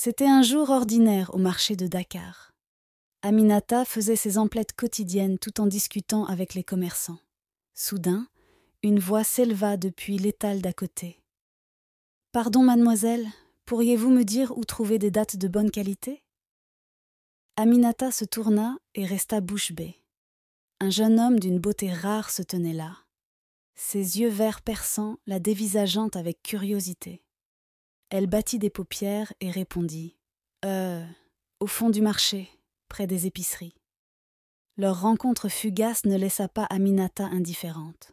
C'était un jour ordinaire au marché de Dakar. Aminata faisait ses emplettes quotidiennes tout en discutant avec les commerçants. Soudain, une voix s'éleva depuis l'étal d'à côté. Pardon, mademoiselle, pourriez-vous me dire où trouver des dates de bonne qualité Aminata se tourna et resta bouche bée. Un jeune homme d'une beauté rare se tenait là, ses yeux verts perçants la dévisageant avec curiosité. Elle battit des paupières et répondit Euh, au fond du marché, près des épiceries. Leur rencontre fugace ne laissa pas Aminata indifférente.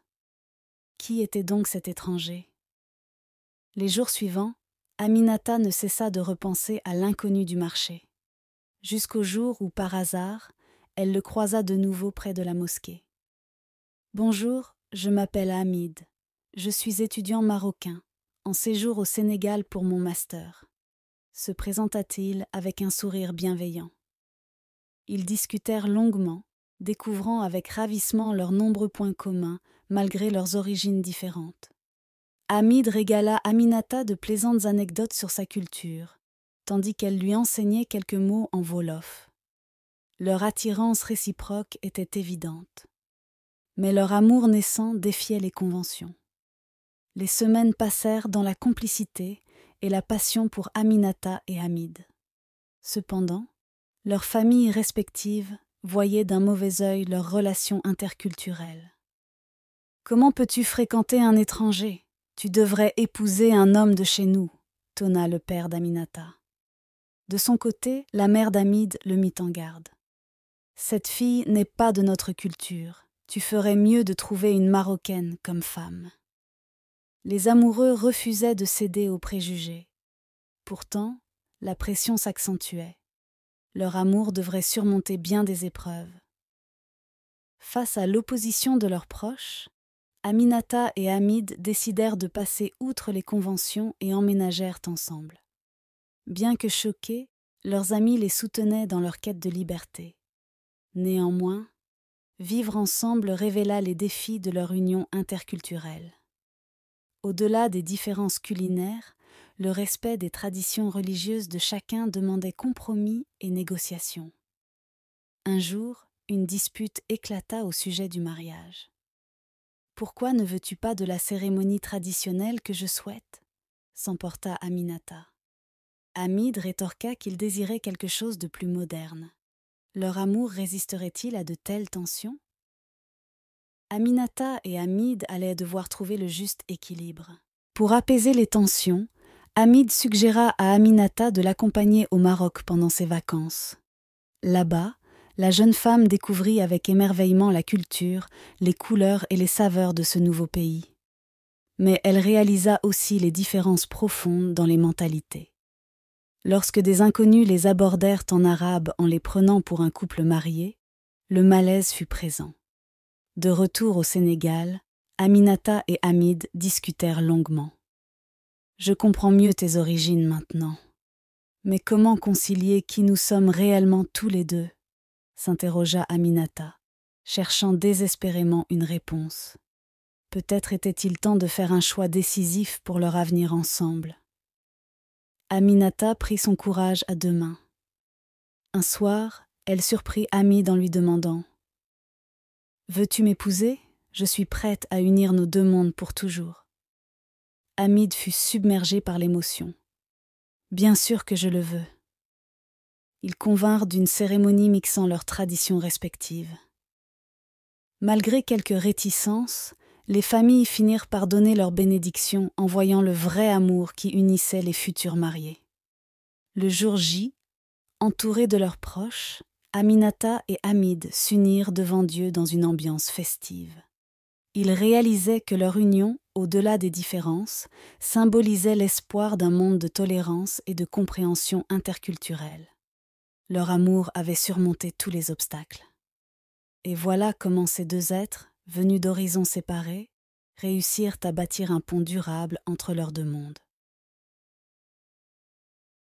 Qui était donc cet étranger Les jours suivants, Aminata ne cessa de repenser à l'inconnu du marché, jusqu'au jour où, par hasard, elle le croisa de nouveau près de la mosquée. Bonjour, je m'appelle Hamid. Je suis étudiant marocain en séjour au Sénégal pour mon master, se présenta-t-il avec un sourire bienveillant. Ils discutèrent longuement, découvrant avec ravissement leurs nombreux points communs, malgré leurs origines différentes. Hamid régala Aminata de plaisantes anecdotes sur sa culture, tandis qu'elle lui enseignait quelques mots en Wolof. Leur attirance réciproque était évidente, mais leur amour naissant défiait les conventions. Les semaines passèrent dans la complicité et la passion pour Aminata et Hamid. Cependant, leurs familles respectives voyaient d'un mauvais œil leurs relations interculturelles. Comment peux-tu fréquenter un étranger Tu devrais épouser un homme de chez nous, tonna le père d'Aminata. De son côté, la mère d'Amid le mit en garde. Cette fille n'est pas de notre culture. Tu ferais mieux de trouver une Marocaine comme femme les amoureux refusaient de céder aux préjugés. Pourtant, la pression s'accentuait. Leur amour devrait surmonter bien des épreuves. Face à l'opposition de leurs proches, Aminata et Hamid décidèrent de passer outre les conventions et emménagèrent ensemble. Bien que choqués, leurs amis les soutenaient dans leur quête de liberté. Néanmoins, vivre ensemble révéla les défis de leur union interculturelle. Au-delà des différences culinaires, le respect des traditions religieuses de chacun demandait compromis et négociation. Un jour, une dispute éclata au sujet du mariage. Pourquoi ne veux-tu pas de la cérémonie traditionnelle que je souhaite s'emporta Aminata. Hamid rétorqua qu'il désirait quelque chose de plus moderne. Leur amour résisterait-il à de telles tensions Aminata et Hamid allaient devoir trouver le juste équilibre. Pour apaiser les tensions, Hamid suggéra à Aminata de l'accompagner au Maroc pendant ses vacances. Là-bas, la jeune femme découvrit avec émerveillement la culture, les couleurs et les saveurs de ce nouveau pays. Mais elle réalisa aussi les différences profondes dans les mentalités. Lorsque des inconnus les abordèrent en arabe en les prenant pour un couple marié, le malaise fut présent. De retour au Sénégal, Aminata et Hamid discutèrent longuement. Je comprends mieux tes origines maintenant. Mais comment concilier qui nous sommes réellement tous les deux s'interrogea Aminata, cherchant désespérément une réponse. Peut-être était-il temps de faire un choix décisif pour leur avenir ensemble. Aminata prit son courage à deux mains. Un soir, elle surprit Hamid en lui demandant Veux-tu m'épouser Je suis prête à unir nos deux mondes pour toujours. Hamid fut submergé par l'émotion. Bien sûr que je le veux. Ils convinrent d'une cérémonie mixant leurs traditions respectives. Malgré quelques réticences, les familles finirent par donner leur bénédiction en voyant le vrai amour qui unissait les futurs mariés. Le jour J, entourés de leurs proches, Aminata et Hamid s'unirent devant Dieu dans une ambiance festive. Ils réalisaient que leur union, au-delà des différences, symbolisait l'espoir d'un monde de tolérance et de compréhension interculturelle. Leur amour avait surmonté tous les obstacles. Et voilà comment ces deux êtres, venus d'horizons séparés, réussirent à bâtir un pont durable entre leurs deux mondes.